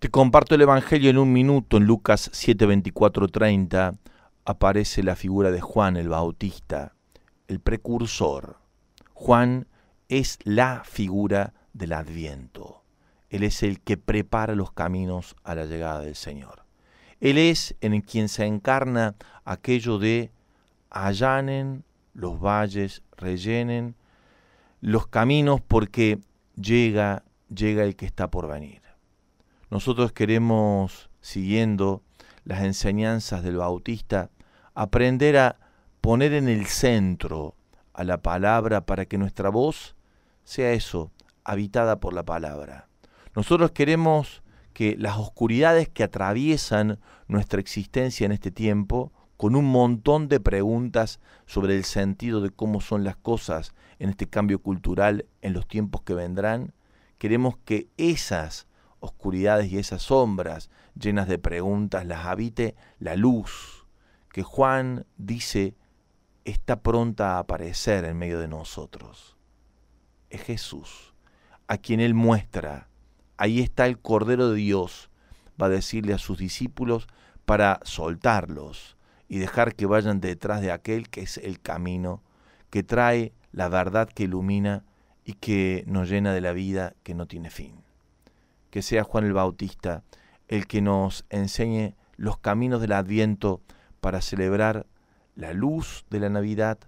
Te comparto el Evangelio en un minuto, en Lucas 7, 24, 30 aparece la figura de Juan el Bautista, el precursor. Juan es la figura del adviento. Él es el que prepara los caminos a la llegada del Señor. Él es en quien se encarna aquello de allanen los valles, rellenen los caminos porque llega, llega el que está por venir. Nosotros queremos, siguiendo las enseñanzas del Bautista, aprender a poner en el centro a la palabra para que nuestra voz sea eso, habitada por la palabra. Nosotros queremos que las oscuridades que atraviesan nuestra existencia en este tiempo, con un montón de preguntas sobre el sentido de cómo son las cosas en este cambio cultural en los tiempos que vendrán, queremos que esas oscuridades y esas sombras llenas de preguntas las habite la luz que Juan dice está pronta a aparecer en medio de nosotros. Es Jesús, a quien él muestra, ahí está el Cordero de Dios, va a decirle a sus discípulos para soltarlos y dejar que vayan detrás de aquel que es el camino, que trae la verdad que ilumina y que nos llena de la vida que no tiene fin que sea Juan el Bautista el que nos enseñe los caminos del Adviento para celebrar la luz de la Navidad,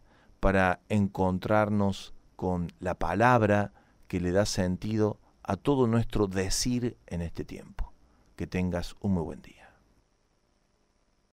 para encontrarnos con la palabra que le da sentido a todo nuestro decir en este tiempo. Que tengas un muy buen día.